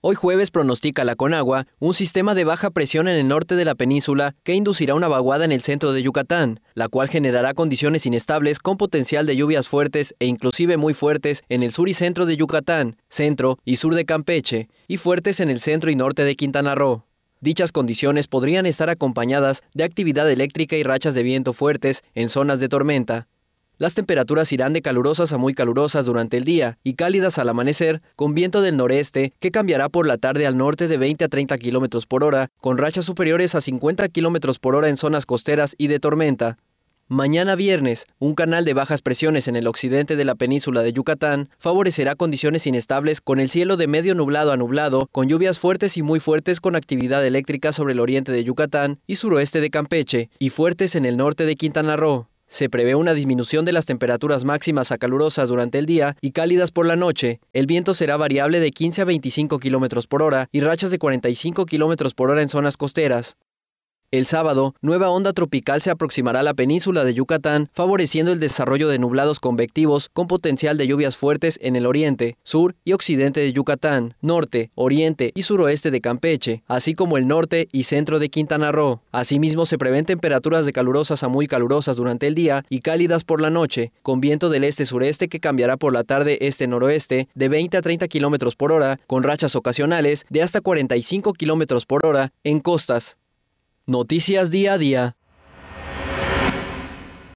Hoy jueves pronostica la Conagua un sistema de baja presión en el norte de la península que inducirá una vaguada en el centro de Yucatán, la cual generará condiciones inestables con potencial de lluvias fuertes e inclusive muy fuertes en el sur y centro de Yucatán, centro y sur de Campeche, y fuertes en el centro y norte de Quintana Roo. Dichas condiciones podrían estar acompañadas de actividad eléctrica y rachas de viento fuertes en zonas de tormenta. Las temperaturas irán de calurosas a muy calurosas durante el día y cálidas al amanecer, con viento del noreste que cambiará por la tarde al norte de 20 a 30 km por hora, con rachas superiores a 50 km por hora en zonas costeras y de tormenta. Mañana viernes, un canal de bajas presiones en el occidente de la península de Yucatán favorecerá condiciones inestables con el cielo de medio nublado a nublado, con lluvias fuertes y muy fuertes con actividad eléctrica sobre el oriente de Yucatán y suroeste de Campeche, y fuertes en el norte de Quintana Roo. Se prevé una disminución de las temperaturas máximas a calurosas durante el día y cálidas por la noche. El viento será variable de 15 a 25 km por hora y rachas de 45 km por hora en zonas costeras. El sábado, nueva onda tropical se aproximará a la península de Yucatán, favoreciendo el desarrollo de nublados convectivos con potencial de lluvias fuertes en el oriente, sur y occidente de Yucatán, norte, oriente y suroeste de Campeche, así como el norte y centro de Quintana Roo. Asimismo, se prevén temperaturas de calurosas a muy calurosas durante el día y cálidas por la noche, con viento del este-sureste que cambiará por la tarde este-noroeste de 20 a 30 km por hora, con rachas ocasionales de hasta 45 km por hora en costas. Noticias día a día